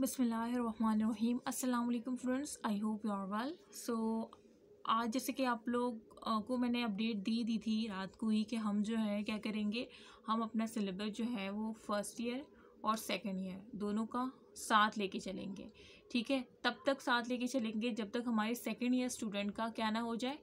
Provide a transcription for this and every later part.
बसमीम अल्लाम friends I hope you are well so आज जैसे कि आप लोग को मैंने अपडेट दी दी थी रात को ही कि हम जो है क्या करेंगे हम अपना सिलेबस जो है वो फर्स्ट ईयर और सेकेंड ईयर दोनों का साथ लेके चलेंगे ठीक है तब तक साथ लेके चलेंगे जब तक हमारे सेकेंड ईयर स्टूडेंट का क्या ना हो जाए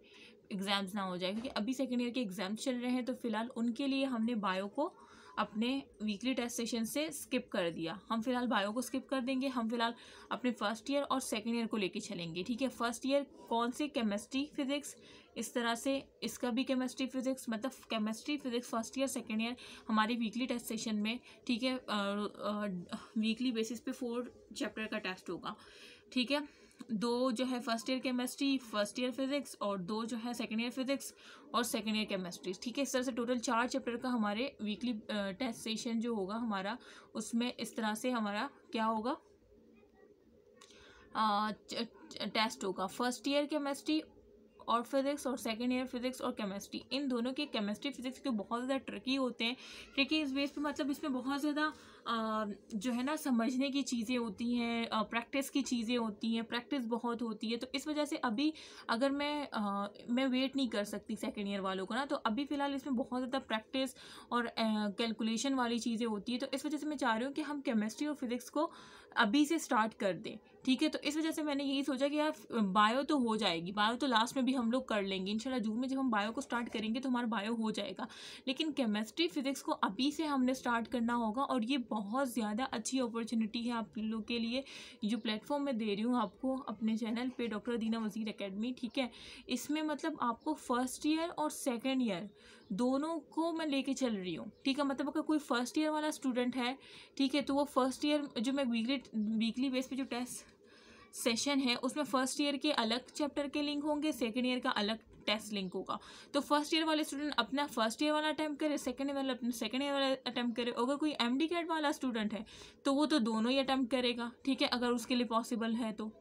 एग्ज़ाम्स ना हो जाए क्योंकि अभी सेकेंड ईयर के एग्ज़ाम चल रहे हैं तो फ़िलहाल उनके लिए हमने बायो को अपने वीकली टेस्ट सेशन से स्किप कर दिया हम फिलहाल बायो को स्किप कर देंगे हम फिलहाल अपने फर्स्ट ईयर और सेकेंड ईयर को लेके चलेंगे ठीक है फर्स्ट ईयर कौन सी केमिस्ट्री फिजिक्स इस तरह से इसका भी केमिस्ट्री फिजिक्स मतलब chemistry physics first year second year हमारे वीकली टेस्ट सेशन में ठीक है वीकली बेसिस पे फोर चैप्टर का टेस्ट होगा ठीक है दो जो है first year chemistry first year physics और दो जो है सेकेंड ईयर फिजिक्स और सेकेंड ईयर केमिस्ट्री ठीक है इस तरह से टोटल चार चैप्टर का हमारे वीकली टेस्ट सेशन जो होगा हमारा उसमें इस तरह से हमारा क्या होगा टेस्ट होगा फर्स्ट ईयर केमिस्ट्री और फिज़िक्स और सेकेंड ईयर फिज़िक्स और केमिस्ट्री इन दोनों के केमिस्ट्री फिज़िक्स के बहुत ज़्यादा ट्रिकी होते हैं ट्रिकी इस बेस पर मतलब इसमें बहुत ज़्यादा जो है ना समझने की चीज़ें होती हैं प्रैक्टिस की चीज़ें होती हैं प्रैक्टिस बहुत होती है तो इस वजह से अभी अगर मैं आ, मैं वेट नहीं कर सकती सेकेंड ईयर वालों को ना तो अभी फ़िलहाल इसमें बहुत ज़्यादा प्रैक्टिस और कैलकुलेशन वाली चीज़ें होती है तो इस वजह से मैं चाह रही हूँ कि हम केमिस्ट्री और फिज़िक्स को अभी से स्टार्ट कर दें ठीक है तो इस वजह से मैंने यही सोचा कि यार बायो तो हो जाएगी बायो तो लास्ट में भी हम लोग कर लेंगे इंशाल्लाह जून में जब हम बायो को स्टार्ट करेंगे तो हमारा बायो हो जाएगा लेकिन केमिस्ट्री फिज़िक्स को अभी से हमने स्टार्ट करना होगा और ये बहुत ज़्यादा अच्छी अपॉर्चुनिटी है आप लोग के लिए जो प्लेटफॉर्म मैं दे रही हूँ आपको अपने चैनल पे डॉक्टर दीना वजीर एकेडमी ठीक है इसमें मतलब आपको फर्स्ट ईयर और सेकेंड ईयर दोनों को मैं लेके चल रही हूँ ठीक है मतलब अगर कोई फर्स्ट ईयर वाला स्टूडेंट है ठीक है तो वो फर्स्ट ईयर जो मैं वीकली वीकली बेस पर जो टेस्ट सेशन है उसमें फ़र्स्ट ईयर के अलग चैप्टर के लिंक होंगे सेकेंड ईयर का अलग टेस्ट लिंक होगा तो फर्स्ट ईयर वाले स्टूडेंट अपना फर्स्ट ईयर वाला अटैम्प्ट करे सेकेंड ईयर वाला अपना सेकेंड ईयर वाला अटैम्प्ट करे अगर कोई एम डी कैट वाला स्टूडेंट है तो वो तो दोनों ही अटैम्प्ट करेगा ठीक है अगर उसके लिए पॉसिबल है तो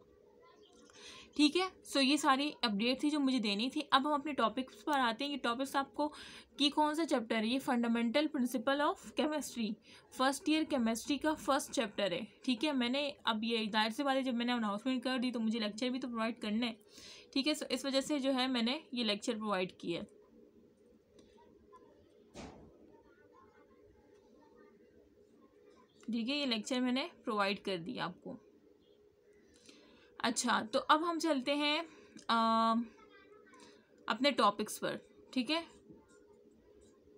ठीक है सो ये सारी अपडेट थी जो मुझे देनी थी अब हम अपने टॉपिक्स पर आते हैं ये टॉपिक्स आपको कि कौन सा चैप्टर है ये fundamental principle of chemistry first year chemistry का फर्स्ट चैप्टर है ठीक है मैंने अब ये जाहिर से बात है जब मैंने अनाउंसमेंट कर दी तो मुझे लेक्चर भी तो प्रोवाइड करना है ठीक है सो इस वजह से जो है मैंने ये लेक्चर प्रोवाइड किया है ठीक है ये लेक्चर मैंने प्रोवाइड कर दिया आपको अच्छा तो अब हम चलते हैं आ, अपने टॉपिक्स पर ठीक है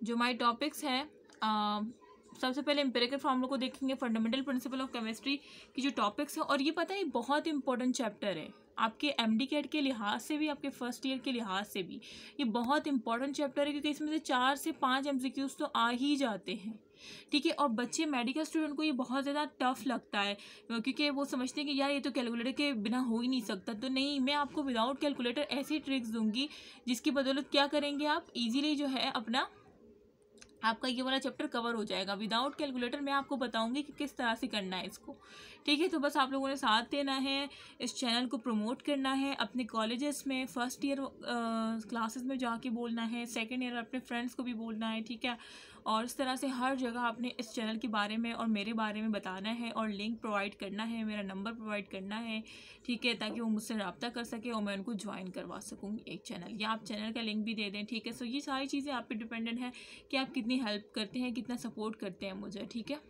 जो माय टॉपिक्स हैं सबसे पहले एम्पेरिकल फॉर्मूला को देखेंगे फंडामेंटल प्रिंसिपल ऑफ केमिस्ट्री की जो टॉपिक्स हैं और ये पता है बहुत इंपॉर्टेंट चैप्टर है आपके एम डी कैट के लिहाज से भी आपके फर्स्ट ईयर के लिहाज से भी ये बहुत इंपॉर्टेंट चैप्टर है क्योंकि इसमें से चार से पाँच एम तो आ ही जाते हैं ठीक है और बच्चे मेडिकल स्टूडेंट को ये बहुत ज़्यादा टफ लगता है क्योंकि वो समझते हैं कि यार ये तो कैलकुलेटर के बिना हो ही नहीं सकता तो नहीं मैं आपको विदाउट कैलकुलेटर ऐसी ट्रिक्स दूंगी जिसकी बदौलत क्या करेंगे आप इजीली जो है अपना आपका ये वाला चैप्टर कवर हो जाएगा विदाउट कैलकुलेटर मैं आपको बताऊंगी कि किस तरह से करना है इसको ठीक है तो बस आप लोगों ने साथ देना है इस चैनल को प्रमोट करना है अपने कॉलेजेस में फ़र्स्ट ईयर क्लासेस में जाके बोलना है सेकेंड ईयर अपने फ्रेंड्स को भी बोलना है ठीक है और इस तरह से हर जगह आपने इस चैनल के बारे में और मेरे बारे में बताना है और लिंक प्रोवाइड करना है मेरा नंबर प्रोवाइड करना है ठीक है ताकि वो मुझसे रबता कर सके और मैं उनको ज्वाइन करवा सकूँ एक चैनल या आप चैनल का लिंक भी दे दें ठीक है सो ये सारी चीज़ें आप पे डिपेंडेंट है कि आप कितनी हेल्प करते हैं कितना सपोर्ट करते हैं मुझे ठीक है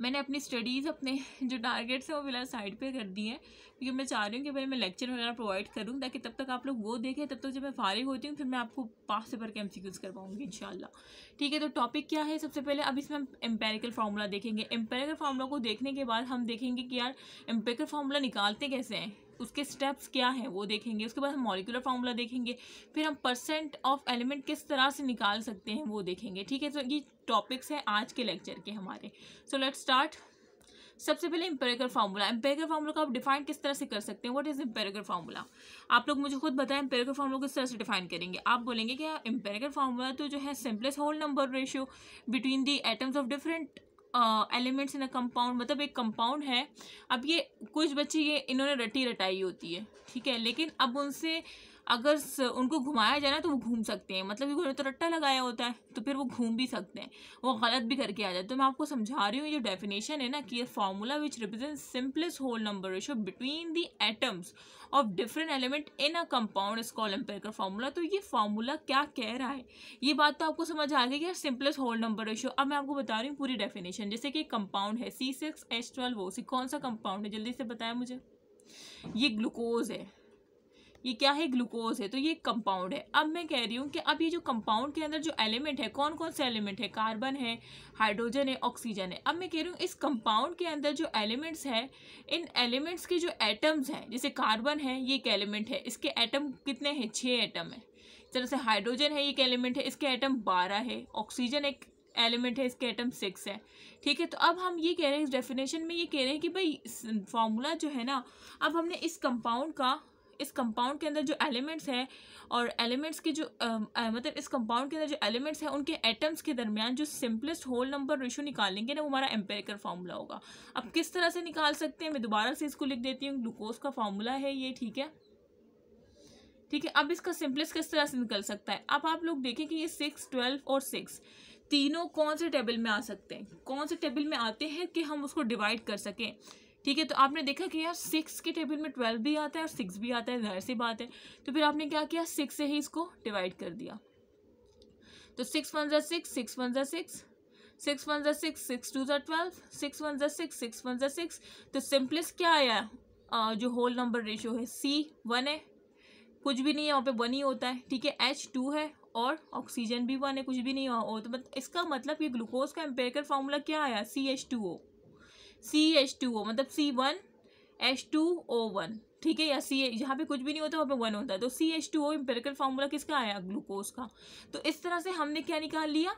मैंने अपनी स्टडीज़ अपने जो टारगेट्स हैं वो फिलहाल साइड पे कर दिए हैं क्योंकि मैं चाह रही हूँ कि भाई मैं लेक्चर वगैरह प्रोवाइड करूँ ताकि तब तक आप लोग वो देखें तब तक जब मैं फारिग होती हूँ फिर मैं आपको पास से भर के एम सी क्यूज़ कर पाऊँगी इन ठीक है तो टॉपिक क्या है सबसे पहले अब इसमें एम्पेरिकल फार्मूला देखेंगे एम्पेरिकल फार्मूला को देखने के बाद हम देखेंगे कि यार एम्पेरिकल फार्मूला निकालते कैसे हैं उसके स्टेप्स क्या हैं वो देखेंगे उसके बाद हम मॉलिकुलर फार्मूला देखेंगे फिर हम परसेंट ऑफ एलिमेंट किस तरह से निकाल सकते हैं वो देखेंगे ठीक है तो ये टॉपिक्स हैं आज के लेक्चर के हमारे सो लेट स्टार्ट सबसे पहले एम्पेरिकल फार्मूला एम्पेरिकल फार्मूला को आप डिफाइन किस तरह से कर सकते हैं व्हाट इज एम्पेरिकल फार्मूला आप लोग मुझे खुद बताएं एम्पेरिकल फार्मूला किस तरह से डिफाइन करेंगे आप बोलेंगे कि एम्पेरिकल फार्मूला तो जो है simplest whole number ratio between the atoms of different elements in a compound मतलब एक कंपाउंड है अब ये कुछ बच्चे ये इन्होंने रटी रटाई होती है ठीक है लेकिन अब उनसे अगर उनको घुमाया जाए ना तो वो घूम सकते हैं मतलब उन्होंने तो रट्टा लगाया होता है तो फिर वो घूम भी सकते हैं वो गलत भी करके आ जाए तो मैं आपको समझा रही हूँ ये डेफिनेशन है ना कि ये formula which represent simplest whole number ratio between the atoms of different element in a compound is call का फार्मूला तो ये फार्मूला क्या कह रहा है ये बात तो आपको समझ आ गई कि सिंपलेस्ट होल नंबर रेशो अब मैं आपको बता रही हूँ पूरी डेफिनेशन जैसे कि कंपाउंड है सी सिक्स एच ट्वेल्व वो सी कौन सा कंपाउंड है जल्दी से बताया मुझे ये ग्लूकोज है ये क्या है ग्लूकोज है तो ये कंपाउंड है अब मैं कह रही हूँ कि अब ये जो कंपाउंड के अंदर जो एलिमेंट है कौन कौन से एलिमेंट है कार्बन है हाइड्रोजन है ऑक्सीजन है अब मैं कह रही हूँ इस कंपाउंड के अंदर जो एलिमेंट्स है इन एलिमेंट्स के जो एटम्स हैं जैसे कार्बन है ये एक एलिमेंट है इसके एटम कितने हैं छः एटम है तरह से हाइड्रोजन है ये एक एलिमेंट है इसके एटम बारह है ऑक्सीजन एक एलिमेंट है इसके एटम सिक्स है ठीक है तो अब हम ये कह रहे हैं इस डेफिनेशन में ये कह रहे हैं कि भाई फार्मूला जो है ना अब हमने इस कंपाउंड का इस कंपाउंड के अंदर जो एलिमेंट्स हैं और एलिमेंट्स के जो आ, आ, मतलब इस कंपाउंड के अंदर जो एलिमेंट्स हैं उनके एटम्स के दरमियान जो सिंपलेस्ट होल नंबर रेशो निकालेंगे ना वो हमारा एम्पेरिकल फार्मूला होगा अब किस तरह से निकाल सकते हैं मैं दोबारा से इसको लिख देती हूँ ग्लूकोज का फार्मूला है ये ठीक है ठीक है अब इसका सिंपलेस्ट किस तरह से निकल सकता है अब आप लोग देखें कि ये सिक्स ट्वेल्व और सिक्स तीनों कौन से टेबल में आ सकते हैं कौन से टेबल में आते हैं कि हम उसको डिवाइड कर सकें ठीक है तो आपने देखा कि यार सिक्स के टेबल में ट्वेल्व भी आता है और सिक्स भी आता है जाहिर सी बात है तो फिर आपने क्या किया सिक्स से ही इसको डिवाइड कर दिया तो सिक्स वन जै सिक्स सिक्स वन जै सिक्स सिक्स वन जै सिक्स सिक्स टू जै ट्वेल्व सिक्स वन जै सिक्स सिक्स वन जै सिक्स तो सिंपलेस्ट क्या आया आ, जो होल नंबर रेशियो है सी वन है कुछ भी नहीं है वहाँ पे वन ही होता है ठीक है एच टू है और ऑक्सीजन भी वन है कुछ भी नहीं हो तो मत, इसका मतलब ये ग्लूकोज का एम्पेयर फार्मूला क्या आया C H two O C H two O मतलब C one H two O one ठीक है या सी यहाँ पे कुछ भी नहीं होता वहाँ पे वन होता है तो C H two O empirical formula किसका आया ग्लूकोज का तो इस तरह से हमने क्या निकाल लिया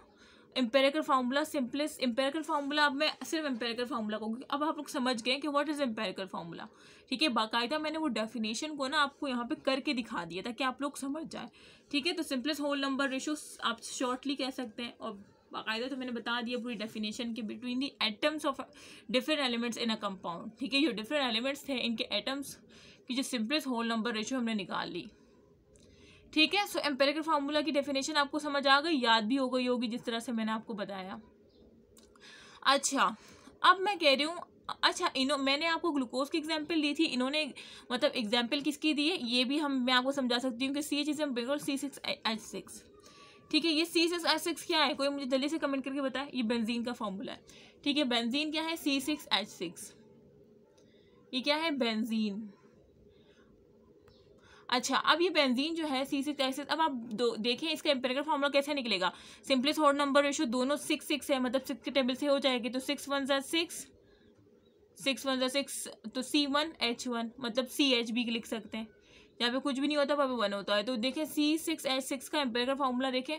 empirical formula simplest empirical formula अब मैं सिर्फ एम्पेरिकल फार्मूला कहूँगी अब आप लोग समझ गए कि व्हाट इज़ एम्पेरिकल फार्मूला ठीक है बाकायदा मैंने वो डेफिनेशन को ना आपको यहाँ पे करके दिखा दिया ताकि आप लोग समझ जाए ठीक है तो सिंपलेस होल नंबर रेशो आप शॉर्टली कह सकते हैं और बाकायदा तो मैंने बता दिया पूरी डेफिनेशन के between the atoms of different elements in a compound ठीक है जो डिफरेंट एलिमेंट्स थे इनके एटम्स की जो सिंपलेस्ट होल नंबर रेशो हमने निकाल ली ठीक है सो एम्पेरिकल फार्मूला की डेफिनेशन आपको समझ आ गई याद भी हो गई होगी जिस तरह से मैंने आपको बताया अच्छा अब मैं कह रही हूँ अच्छा इन मैंने आपको ग्लूकोज की एग्जांपल दी थी इन्होंने मतलब एग्जांपल किसकी दी है ये भी हम मैं आपको समझा सकती हूँ कि सी एच इज एम बिल्कुल सी सिक्स एच सिक्स ठीक है ये सी सिक्स एच सिक्स क्या है कोई मुझे जल्दी से कमेंट करके बताए ये बेंजीन का फॉर्मूला है ठीक है बेंजीन क्या है सी सिक्स एच सिक्स ये क्या है बेंजीन अच्छा अब ये बेंजीन जो है सी सिक्स एच सिक्स अब आप दो देखें इसका एम्पेरिकल फॉर्मूला कैसे निकलेगा सिंपली थर्ड नंबर रेशो दोनों सिक्स सिक्स है मतलब सिक्स के टेबल से हो जाएगी तो सिक्स वन जै सिक्स सिक्स वन जै सिक्स तो सी वन एच वन मतलब सी एच भी लिख सकते हैं यहाँ पे कुछ भी नहीं होता वहाँ पे वन होता है तो देखें सी सिक्स एच सिक्स का एम्पेयर फार्मूला देखें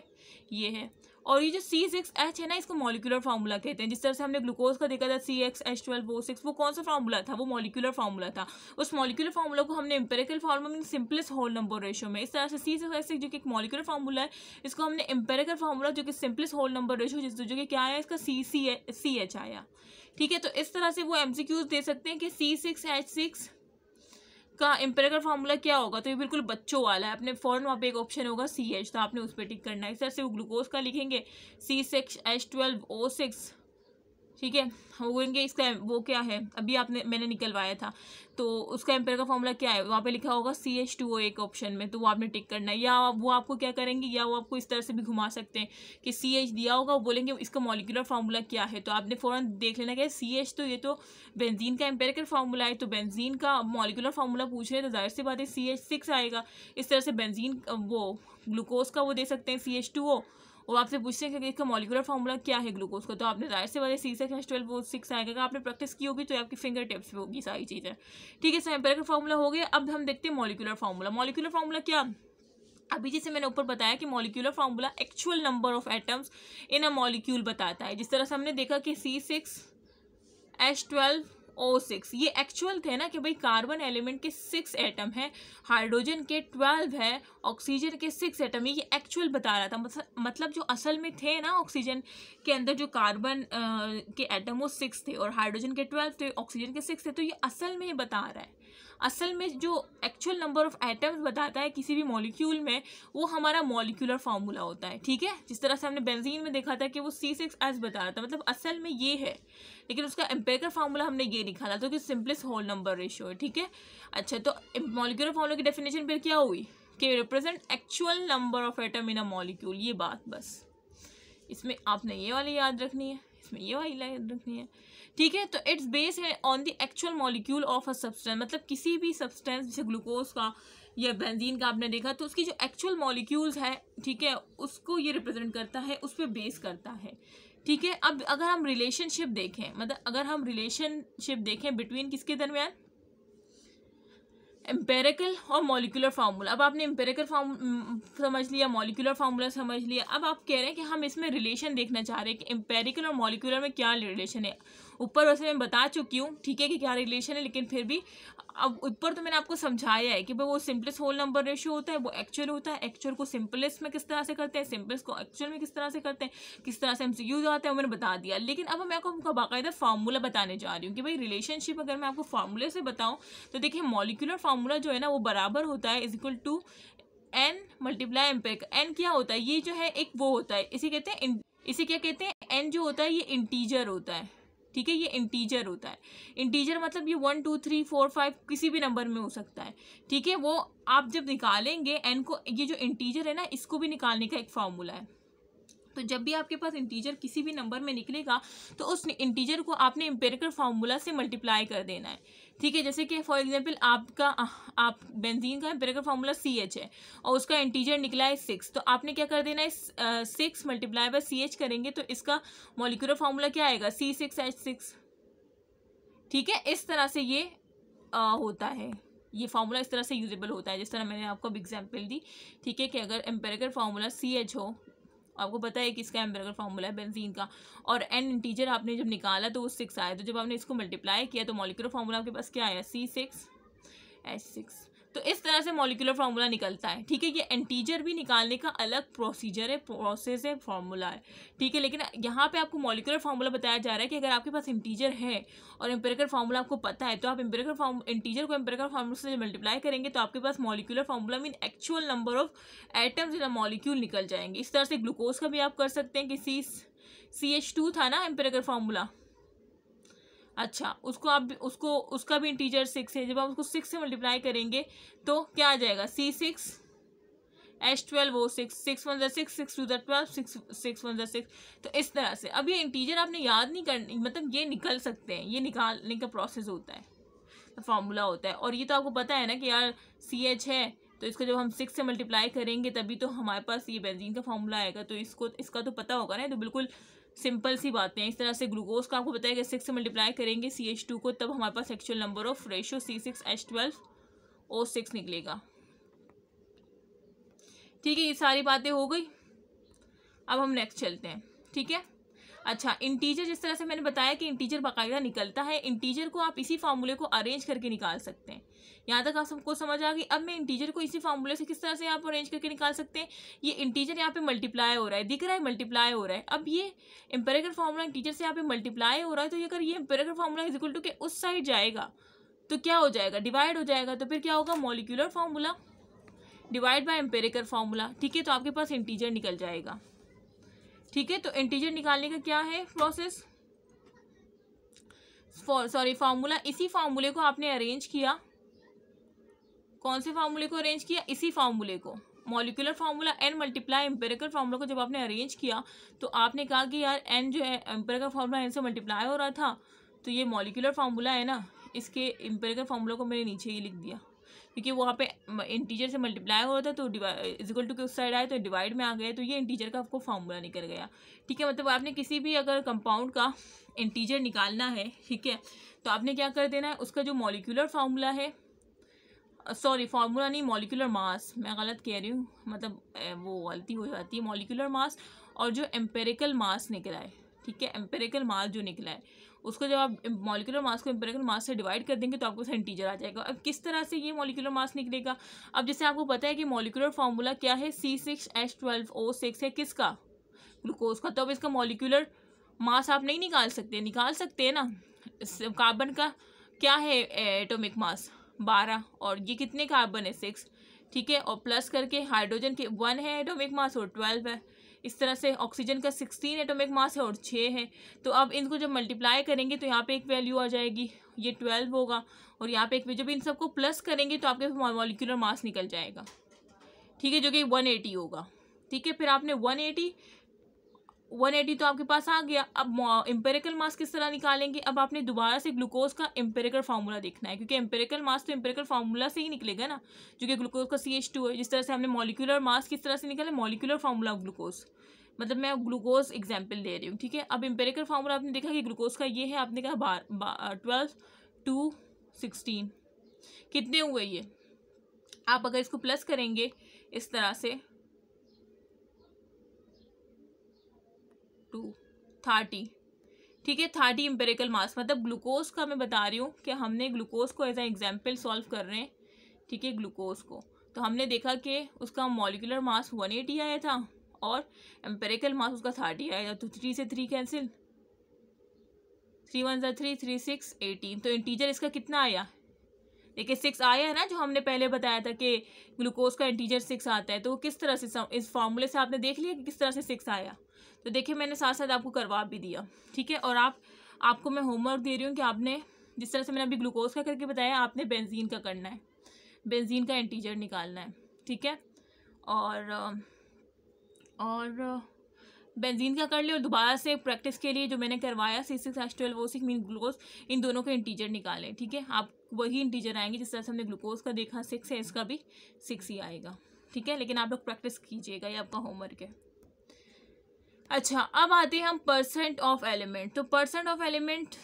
ये है और ये जो सी सिक्स एच है ना इसको मॉलिकुलर फार्मूला कहते हैं जिस तरह से हमने ग्लूकोज का देखा था C X H twelve O six वो कौन सा फार्मूला था वो मॉलिकुलर फार्मूला था उस मॉलिकुलर फार्मूला को हमने एम्पेरिकल फार्मूला में सिंपलेस्ट होल नंबर रेशो में इस तरह से सी सिक्स एच सिक्स जो कि एक मॉलिकुलर फार्मूला है इसको हमने एम्पेरिकल फार्मूला जो कि सिंपलेस्ट होल नंबर रेशो जिस जो कि क्या आया इसका सी सी सी एच आया ठीक है तो इस तरह से वो एम सी क्यूज दे सकते हैं कि सी सिक्स एच सिक्स उसका एम्पेरिकल फार्मूला क्या होगा तो ये बिल्कुल बच्चों वाला है अपने फ़ौरन वहाँ पे एक ऑप्शन होगा सी एच तो आपने उस पर टिक करना है इस तरह से वो ग्लूकोज का लिखेंगे C six H twelve O six ठीक है होंगे इसका वो क्या है अभी आपने मैंने निकलवाया था तो उसका एम्पेयर का फॉर्मूला क्या है वहाँ पे लिखा होगा सी एच टू ओ एक ऑप्शन में तो वो आपने टिक करना है या वो आपको क्या करेंगे या वो आपको इस तरह से भी घुमा सकते हैं कि सी एच दिया होगा वो बोलेंगे इसका मॉलिकुलर फार्मूला क्या है तो आपने फ़ौरन देख लेना क्या सी एच तो ये तो बेंजीन का एम्पेयर का फार्मूला है तो बेंजीन का मॉलिकुलर फार्मूला पूछ रहे हैं तो जाहिर सी बात है सी एच सिक्स आएगा इस तरह से बेंजीन वो ग्लूकोज का वो दे सकते हैं सी एच टू ओ वो आपसे पूछते हैं कि इसका मॉलिकुलर फार्मूला क्या है ग्लूकोज का तो आपने जाहिर से वाले सी सेक्स ट्वेल्व वो सिक्स आएगा आपने प्रैक्टिस की होगी तो आपकी फिंगर टिप्स पर होगी सारी चीज़ें ठीक है सर का फॉर्मूला हो गया अब हम देखते हैं मॉलिकुलर फॉर्मूला मॉलिकुलर फॉर्मूला क्या अभी जैसे मैंने ऊपर बताया कि molecular formula actual number of atoms in a molecule बताता है जिस तरह से हमने देखा कि C six H twelve O six ये एक्चुअल थे ना कि भाई कार्बन एलिमेंट के सिक्स एटम हैं हाइड्रोजन के ट्वेल्व है ऑक्सीजन के सिक्स एटम ये एक्चुअल बता रहा था मतलब जो असल में थे ना ऑक्सीजन के अंदर जो कार्बन के एटम वो सिक्स थे और हाइड्रोजन के ट्वेल्व थे ऑक्सीजन के सिक्स थे तो ये असल में बता रहा है असल में जो एक्चुअल नंबर ऑफ एटम्स बताता है किसी भी मॉलिक्यूल में वो हमारा मॉलिक्यूलर फार्मूला होता है ठीक है जिस तरह से हमने बेंजीन में देखा था कि वो सी सिक्स एस बता रहा था मतलब असल में ये है लेकिन उसका एम्पेकर फार्मूला हमने ये निकाला था तो कि सिंपलेस्ट होल नंबर रेशियो है ठीक है अच्छा तो मॉलिक्यूलर फार्मूला की डेफिनेशन फिर क्या हुई कि represent actual number of atom in a molecule ये बात बस इसमें आपने ये वाली याद रखनी है इसमें ये वाली लाइन रखनी है ठीक है तो इट्स बेस है on the actual molecule of a substance मतलब किसी भी सब्सटेंस जैसे ग्लूकोज का या बेंजीन का आपने देखा तो उसकी जो एक्चुअल मॉलिक्यूल्स है ठीक है उसको ये रिप्रेजेंट करता है उस पर बेस करता है ठीक है अब अगर हम रिलेशनशिप देखें मतलब अगर हम रिलेशनशिप देखें बिटवीन किसके दरमियान एम्पेरिकल और मॉलिकुलर फार्मूला अब आपने एम्पेरिकल फार्म समझ लिया मॉलिकुलर फार्मूला समझ लिया अब आप कह रहे हैं कि हम इसमें रिलेशन देखना चाह रहे हैं कि एम्पेरिकल और मॉलिकुलर में क्या रिलेशन है ऊपर वैसे मैं बता चुकी हूँ ठीक है कि क्या रिलेशन है लेकिन फिर भी अब ऊपर तो मैंने आपको समझाया है कि भाई वो सिंपलेस्ट होल नंबर रेशियो होता है वो एक्चुअल होता है एक्चुअल को सिंपलेस्ट में किस तरह से करते हैं सिंपलेस्ट को एक्चुअल में किस तरह से करते हैं किस तरह से हम यूज आते हैं मैंने बता दिया लेकिन अब मैं आपको उनका बाकायदा फार्मूला बताने जा रही हूँ कि भाई रिलेशनशिप अगर मैं आपको फार्मूले से बताऊँ तो देखिए मॉलिकुलर फार्मूला जो है ना वो बराबर होता है is equal to N multiply एम्पेक एन क्या होता है ये जो है एक वो होता है इसे कहते हैं इसे क्या कहते हैं एन जो होता है ये इंटीजर होता है ठीक है ये इंटीजर होता है इंटीजर मतलब ये one two three four five किसी भी नंबर में हो सकता है ठीक है वो आप जब निकालेंगे एन को ये जो इंटीजर है ना इसको भी निकालने का एक फार्मूला है तो जब भी आपके पास इंटीजर किसी भी नंबर में निकलेगा तो उस इंटीजर को आपने एम्पेरिकल फार्मूला से मल्टीप्लाई कर देना है ठीक है जैसे कि फॉर एग्जांपल आपका आप बेंजीन का एम्पेरिकल फार्मूला सी एच है और उसका इंटीजर निकला है सिक्स तो आपने क्या कर देना है six multiply by C H करेंगे तो इसका मोलिकुलर फार्मूला क्या आएगा सी सिक्स एच सिक्स ठीक है इस तरह से ये आ, होता है ये फार्मूला इस तरह से यूजेबल होता है जिस तरह मैंने आपको अब एग्जाम्पल दी ठीक है कि अगर एम्पेरिकल फार्मूला सी एच हो आपको पता है कि इसका एम्पेयर का फॉर्मूला है बेंजीन का और एन इंटीजर आपने जब निकाला तो वो सिक्स आया तो जब आपने इसको मल्टीप्लाई किया तो मॉलिकुलर फार्मूला आपके पास क्या आया सी सिक्स एच सिक्स तो इस तरह से मोलिकुलर फार्मूला निकलता है ठीक है ये एंटीजर भी निकालने का अलग प्रोसीजर है प्रोसेस है फार्मूला है ठीक है लेकिन यहाँ पे आपको मोलिकुलर फार्मूला बताया जा रहा है कि अगर आपके पास इंटीजर है और एम्पेरिकल फार्मूला आपको पता है तो आप एम्पेरिकल फार्म इंटीजर को एम्पेरिकल फार्मूला से मल्टीप्लाई करेंगे तो आपके पास molecular formula mean actual number of atoms in a molecule निकल जाएंगे इस तरह से ग्लूकोज का भी आप कर सकते हैं कि सी सी एच टू था ना एम्पेरिकल फार्मूला अच्छा उसको आप उसको उसका भी इंटीजर सिक्स है जब आप उसको सिक्स से मल्टीप्लाई करेंगे तो क्या आ जाएगा C six H twelve O six six one are six six two are twelve six six one are six तो इस तरह से अब ये इंटीजर आपने याद नहीं कर मतलब ये निकल सकते हैं ये निकालने का प्रोसेस होता है फॉर्मूला होता है और ये तो आपको पता है ना कि यार सी एच है तो इसको जब हम सिक्स से मल्टीप्लाई करेंगे तभी तो हमारे पास ये बेंजीन का फार्मूला आएगा तो इसको इसका तो पता होगा ना तो बिल्कुल सिंपल सी बातें इस तरह से ग्लूकोज का आपको बताया कि सिक्स से मल्टीप्लाई करेंगे सी एच टू को तब हमारे पास actual number of ratio C six H twelve O six निकलेगा ठीक है ये सारी बातें हो गई अब हम नेक्स्ट चलते हैं ठीक है अच्छा इंटीजर जिस तरह से मैंने बताया कि इंटीजर बाकायदा निकलता है इंटीजर को आप इसी फार्मूले को अरेंज करके निकाल सकते हैं यहाँ तक आप सबको समझ आ गई अब मैं इंटीजर को इसी फार्मूले से किस तरह से आप अरेंज करके निकाल सकते हैं ये इंटीजर यहाँ पे मल्टीप्लाई हो रहा है दिख रहा है मल्टीप्लाई हो रहा है अब ये एम्पेरिकल फार्मूला इंटीजर से यहाँ पे मल्टीप्लाई हो रहा है तो ये अगर ये empirical formula is equal to के उस साइड जाएगा तो क्या हो जाएगा डिवाइड हो जाएगा तो फिर क्या होगा molecular formula divide by empirical formula ठीक है तो आपके पास इंटीजर निकल जाएगा ठीक है तो इंटीजर निकालने का क्या है प्रोसेस सॉरी फार्मूला इसी फार्मूले को आपने अरेंज किया कौन से फार्मूले को अरेंज किया इसी फार्मूले को molecular formula N multiply empirical formula को जब आपने अरेंज किया तो आपने कहा कि यार एन जो है एम्पेरिकल फार्मूला एन से मल्टीप्लाई हो रहा था तो ये मोलिकुलर फार्मूला है ना इसके एम्पेरिकल फार्मूला को मैंने नीचे ही लिख दिया क्योंकि वहाँ पे इंटीजर से मल्टीप्लाई हो रहा था तो इजिकल टू के उस साइड आए तो डिवाइड में आ गए तो ये इंटीजर का आपको फार्मूला निकल गया ठीक है मतलब आपने किसी भी अगर कंपाउंड का इंटीजर निकालना है ठीक है तो आपने क्या कर देना है उसका जो मॉलिकुलर फार्मूला है सॉरी फार्मूला नहीं मॉलिकुलर मास मैं गलत कह रही हूँ मतलब वो गलती हो जाती है मॉलिकुलर मास और जो एम्पेरिकल मास निकला है ठीक है एम्पेरिकल मास जो निकला है उसको जब आप मॉलिकुलर मास को एम्पेरिकल मास से डिवाइड कर देंगे तो आपको सेंटीजर आ जाएगा अब किस तरह से ये मॉलिकुलर मास निकलेगा अब जैसे आपको पता है कि मॉलिकुलर फार्मूला क्या है C six H twelve O six है किसका ग्लूकोज का तो अब इसका मॉलिकुलर मास आप नहीं निकाल सकते निकाल सकते हैं ना कार्बन का क्या है एटोमिक मास बारह और ये कितने कार्बन है सिक्स ठीक है और प्लस करके हाइड्रोजन के वन है एटोमिक मास और ट्वेल्व है इस तरह से ऑक्सीजन का सिक्सटीन एटोमिक मास है और छः है तो अब इनको जब मल्टीप्लाई करेंगे तो यहाँ पे एक वैल्यू आ जाएगी ये ट्वेल्व होगा और यहाँ पे एक जब इन सबको प्लस करेंगे तो आपके मॉलिकुलर मास निकल जाएगा ठीक है जो कि वन एटी होगा ठीक है फिर आपने वन एटी 180 तो आपके पास आ गया अब एम्पेरिकल मास किस तरह निकालेंगे अब आपने दोबारा से ग्लूकोज का एम्पेरिकल फार्मूला देखना है क्योंकि एम्पेरिकल मास तो एम्पेरिकल फार्मूला से ही निकलेगा ना जो कि ग्लूकोज का सी एच टू है जिस तरह से हमने मॉलिकुलर मास किस तरह से निकाला मॉलिकुलर फार्मूला ऑफ ग्लूकोज मतलब मैं ग्लूकोज एग्जाम्पल दे रही हूँ ठीक है अब एम्पेरिकल फार्मूला आपने देखा कि ग्लूकोज का ये है आपने कहा बार ट्वेल्व टू सिक्सटीन कितने हुए ये आप अगर इसको प्लस करेंगे इस तरह से टू थर्टी ठीक है थर्टी एम्पेरिकल मास मतलब ग्लूकोज का मैं बता रही हूँ कि हमने ग्लूकोज को एज ए एग्जाम्पल सॉल्व कर रहे हैं ठीक है ग्लूकोज को तो हमने देखा कि उसका मॉलिकुलर मास वन एटी आया था और एम्पेरिकल मास उसका थर्टी आया था तो थ्री से थ्री कैंसिल थ्री वन जै थ्री थ्री सिक्स एटीन तो इंटीजर इसका कितना आया देखिए सिक्स आया है ना जो हमने पहले बताया था कि ग्लूकोज का इंटीजर सिक्स आता है तो किस तरह से इस फार्मूले से आपने देख लिया कि किस तरह से सिक्स आया तो देखिए मैंने साथ साथ आपको करवा भी दिया ठीक है और आप आपको मैं होमवर्क दे रही हूँ कि आपने जिस तरह से मैंने अभी ग्लूकोज का करके बताया आपने बेंजीन का करना है बेंजीन का एंटीजर निकालना है ठीक है और और बेंजीन का कर ले और दोबारा से प्रैक्टिस के लिए जो मैंने करवाया C six S twelve O six mean glucose इन दोनों के इंटीजर निकालें ठीक है आप वही इंटीजर आएंगे जिस तरह से हमने ग्लूकोज का देखा सिक्स है इसका भी सिक्स ही आएगा ठीक है लेकिन आप लोग प्रैक्टिस कीजिएगा ये आपका होमवर्क है अच्छा अब आते हैं हम परसेंट ऑफ एलिमेंट तो परसेंट ऑफ एलिमेंट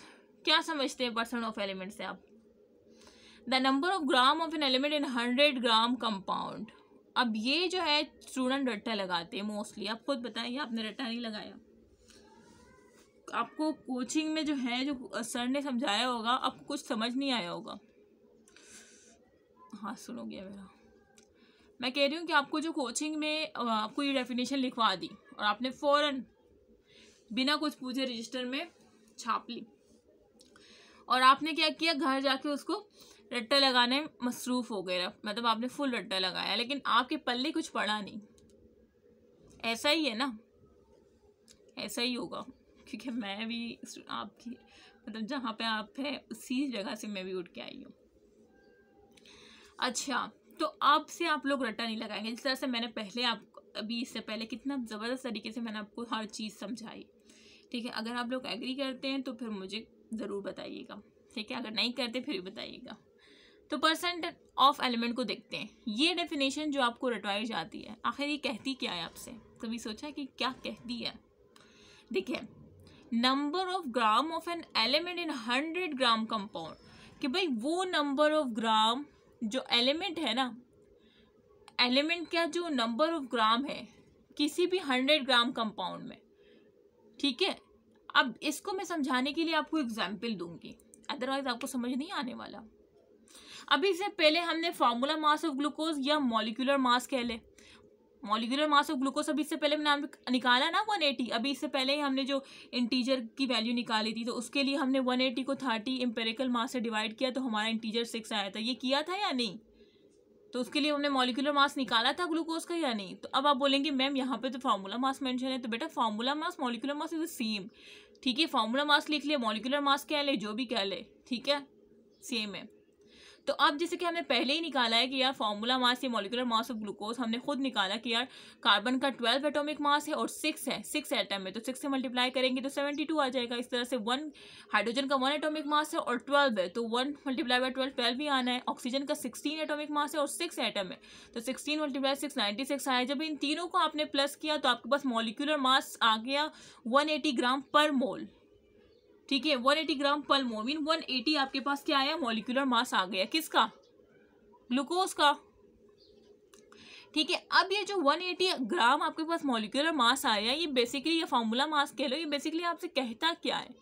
क्या समझते हैं परसेंट ऑफ एलिमेंट से आप the number of gram of an element in hundred gram compound अब ये जो है स्टूडेंट रट्टा लगाते हैं मोस्टली आप खुद ये आपने रट्टा नहीं लगाया आपको कोचिंग में जो है जो सर ने समझाया होगा आपको कुछ समझ नहीं आया होगा हाँ सुनोगे मेरा मैं कह रही हूँ कि आपको जो कोचिंग में आपको ये डेफिनेशन लिखवा दी और आपने फ़ौरन बिना कुछ पूछे रजिस्टर में छाप ली और आपने क्या किया घर जाके उसको रट्टा लगाने मसरूफ़ हो गया मतलब आपने फुल रट्टा लगाया लेकिन आपके पल्ले कुछ पड़ा नहीं ऐसा ही है ना ऐसा ही होगा क्योंकि मैं भी आपकी मतलब जहाँ पे आप हैं उसी जगह से मैं भी उठ के आई हूँ अच्छा तो अब से आप लोग रट्टा नहीं लगाएंगे जिस तरह से मैंने पहले आप अभी इससे पहले कितना ज़बरदस्त तरीके से मैंने आपको हर चीज़ समझाई ठीक है अगर आप लोग एग्री करते हैं तो फिर मुझे ज़रूर बताइएगा ठीक है अगर नहीं करते फिर भी बताइएगा तो परसेंट ऑफ एलिमेंट को देखते हैं ये डेफिनेशन जो आपको रटवाई जाती है आखिर ये कहती क्या है आपसे कभी सोचा कि क्या कहती है देखिए number of gram of an element in hundred gram compound कि भाई वो नंबर ऑफ ग्राम जो एलिमेंट है ना एलिमेंट का जो नंबर ऑफ ग्राम है किसी भी हंड्रेड ग्राम कंपाउंड में ठीक है अब इसको मैं समझाने के लिए आपको एग्जाम्पल दूंगी अदरवाइज आपको समझ नहीं आने वाला अभी से पहले हमने फार्मूला मास ऑफ ग्लूकोज या मॉलिकुलर मास कह ले मॉलिकुलर मास ऑफ ग्लूकोज अभी इससे पहले हमने निकाला ना वन एटी अभी इससे पहले ही हमने जो इंटीजर की वैल्यू निकाली थी तो उसके लिए हमने वन एटी को थर्टी एम्पेरिकल मास से डिवाइड किया तो हमारा इंटीजर सिक्स आया था ये किया था या नहीं तो उसके लिए हमने मॉलिकुलर मास निकाला था ग्लूकोज का या नहीं तो अब आप बोलेंगे मैम यहाँ पर तो फार्मूला मास मैंशन है तो बेटा formula mass molecular mass is same ठीक है फार्मूला मास लिख लिया मॉलिकुलर मास कह ले जो भी कह ले ठीक है सेम है तो अब जैसे कि हमने पहले ही निकाला है कि यार फॉर्मूला मास या मोलिकुलर मास ऑफ ग्लूकोज हमने खुद निकाला कि यार कार्बन का ट्वेल्व एटोमिक मास है और सिक्स है सिक्स एटम में तो सिक्स से मल्टीप्लाई करेंगे तो सेवेंटी टू आ जाएगा इस तरह से वन हाइड्रोजन का वन एटोमिक मास है और ट्वेल्व है तो one multiply by twelve twelve ही आना है ऑक्सीजन का सिक्सटीन एटोमिक मास है और सिक्स एटम है तो sixteen multiply six ninety six आया जब इन तीनों को आपने प्लस किया तो आपके पास मोलिकुलर मास आ गया वन एटी ग्राम पर मोल ठीक है 180 ग्राम पर मीन 180 आपके पास क्या आया मोलिकुलर मास आ गया किसका ग्लूकोज का ठीक है अब ये जो 180 ग्राम आपके पास मोलिकुलर मास आया ये बेसिकली ये फार्मूला मास कह लो ये बेसिकली आपसे कहता क्या है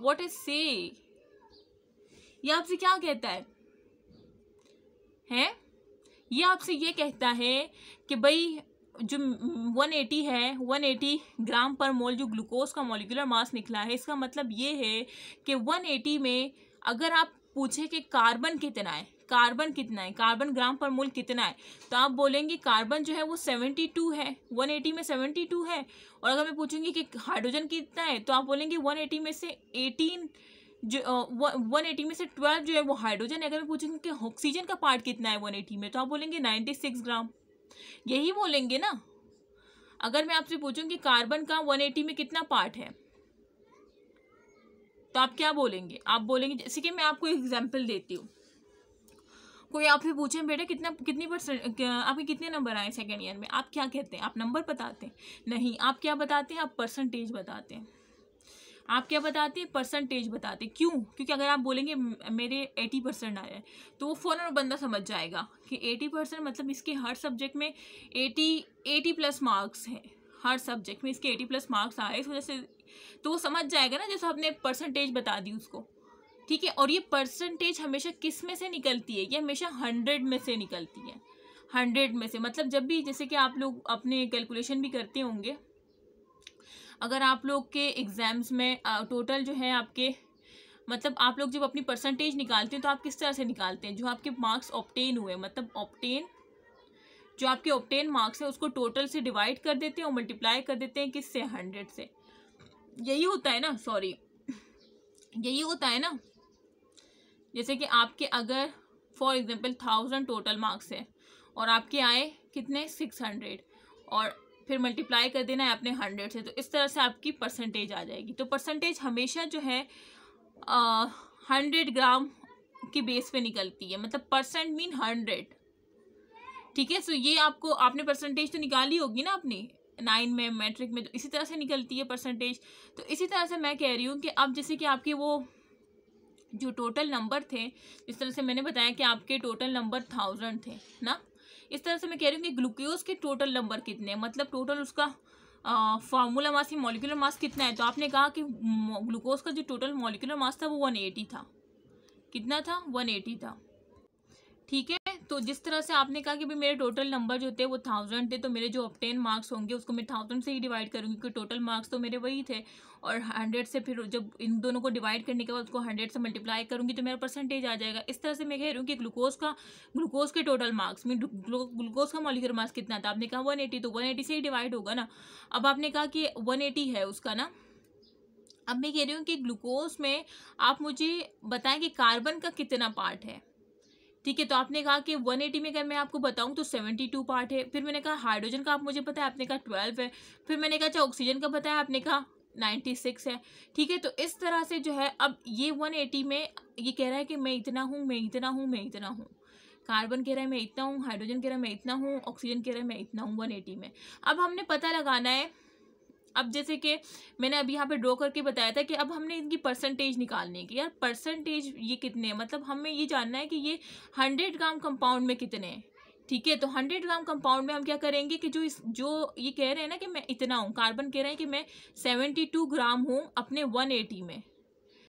वॉट इज से ये आपसे क्या कहता है हैं ये आपसे ये कहता है कि भाई जो 180 है 180 ग्राम पर मोल जो ग्लूकोज का मोलिकुलर मास निकला है इसका मतलब ये है कि 180 में अगर आप पूछे कि कार्बन कितना है कार्बन कितना है कार्बन ग्राम पर मोल कितना है तो आप बोलेंगे कार्बन जो है वो सेवेंटी टू है वन एटी में सेवेंटी टू है और अगर मैं पूछूंगी कि हाइड्रोजन कितना है तो आप बोलेंगे वन एटी में से एटीन जो वन एटी में से ट्वेल्व जो है वो हाइड्रोजन है अगर मैं पूछूंगी कि ऑक्सीजन का पार्ट कितना है वन एटी में तो आप बोलेंगे नाइन्टी सिक्स ग्राम यही बोलेंगे ना अगर मैं आपसे पूछूं कि कार्बन का 180 में कितना पार्ट है तो आप क्या बोलेंगे आप बोलेंगे जैसे कि मैं आपको एग्जाम्पल देती हूँ कोई आपसे पूछे बेटा कितना कितनी परसेंट आपके कितने नंबर आए सेकेंड ईयर में आप क्या कहते हैं आप नंबर बताते हैं नहीं आप क्या बताते हैं आप परसेंटेज बताते हैं आप क्या बताते हैं परसेंटेज बताते क्यों क्योंकि अगर आप बोलेंगे मेरे एटी परसेंट आया है तो वो और बंदा समझ जाएगा कि एटी परसेंट मतलब इसके हर सब्जेक्ट में एटी एटी प्लस मार्क्स हैं हर सब्जेक्ट में इसके एटी प्लस मार्क्स आए इस वजह से तो वो समझ जाएगा ना जैसे आपने परसेंटेज बता दी उसको ठीक है और ये परसेंटेज हमेशा किस में से निकलती है ये हमेशा हंड्रेड में से निकलती है हंड्रेड में से मतलब जब भी जैसे कि आप लोग अपने कैलकुलेशन भी करते होंगे अगर आप लोग के एग्ज़ाम्स में टोटल जो है आपके मतलब आप लोग जब अपनी परसेंटेज निकालते हैं तो आप किस तरह से निकालते हैं जो आपके मार्क्स ऑप्टेन हुए मतलब ऑप्टेन जो आपके ऑप्टेन मार्क्स हैं उसको टोटल से डिवाइड कर देते हैं और मल्टीप्लाई कर देते हैं किससे हंड्रेड से यही होता है ना सॉरी यही होता है ना जैसे कि आपके अगर for example thousand total marks हैं और आपके आए कितने सिक्स हंड्रेड और फिर मल्टीप्लाई कर देना है आपने हंड्रेड से तो इस तरह से आपकी परसेंटेज आ जाएगी तो परसेंटेज हमेशा जो है हंड्रेड ग्राम की बेस पे निकलती है मतलब परसेंट मीन हंड्रेड ठीक है सो ये आपको आपने परसेंटेज तो निकाली होगी ना अपनी नाइन में मैट्रिक में तो इसी तरह से निकलती है परसेंटेज तो इसी तरह से मैं कह रही हूँ कि अब जैसे कि आपके वो जो टोटल नंबर थे जिस तरह से मैंने बताया कि आपके टोटल नंबर थाउजेंड थे ना इस तरह से मैं कह रही हूँ कि ग्लूकोज के टोटल नंबर कितने हैं मतलब टोटल उसका फार्मूला मास या मॉलिकुलर मास कितना है तो आपने कहा कि ग्लूकोज का जो टोटल मॉलिकुलर मास था वो वन एटी था कितना था वन एटी था ठीक है तो जिस तरह से आपने कहा कि भाई मेरे टोटल नंबर जो थे वो थाउजेंड थे तो मेरे जो ऑप्टेन मार्क्स होंगे उसको मैं थाउजेंड से ही डिवाइड करूँगी क्योंकि टोटल मार्क्स तो मेरे वही थे और हंड्रेड से फिर जब इन दोनों को डिवाइड करने के बाद उसको हंड्रेड से मल्टीप्लाई करूँगी तो मेरा परसेंटेज आ जाएगा इस तरह से मैं कह रही हूँ कि ग्लूकोज का ग्लूकोज के टोटल मार्क्स मीन ग्लूकोज का मॉलिकुलर मार्क्स कितना था आपने कहा वन एटी तो वन एटी से ही डिवाइड होगा ना अब आपने कहा कि वन एटी है उसका ना अब मैं कह रही हूँ कि ग्लूकोज में आप मुझे बताएं कि कार्बन का कितना पार्ट है ठीक है तो आपने कहा कि 180 में अगर मैं आपको बताऊं तो 72 पार्ट है फिर मैंने कहा हाइड्रोजन का आप मुझे पता है आपने कहा ट्वेल्व है फिर मैंने कहा अच्छा ऑक्सीजन का बताया आपने कहा नाइन्टी सिक्स है ठीक है तो इस तरह से जो है अब ये वन एटी में ये कह रहा है कि मैं इतना हूँ मैं इतना हूँ मैं इतना हूँ कार्बन कह रहा है मैं इतना हूँ हाइड्रोजन कह रहा है मैं इतना हूँ ऑक्सीजन कह रहा है मैं इतना हूँ वन एटी में अब हमने पता लगाना है अब जैसे कि मैंने अभी यहाँ पे ड्रॉ करके बताया था कि अब हमने इनकी परसेंटेज निकालने की यार परसेंटेज ये कितने हैं मतलब हमें ये जानना है कि ये हंड्रेड ग्राम कंपाउंड में कितने हैं ठीक है तो हंड्रेड ग्राम कंपाउंड में हम क्या करेंगे कि जो इस जो ये कह रहे हैं ना कि मैं इतना हूँ कार्बन कह रहे हैं कि मैं सेवेंटी टू ग्राम हूँ अपने वन एटी में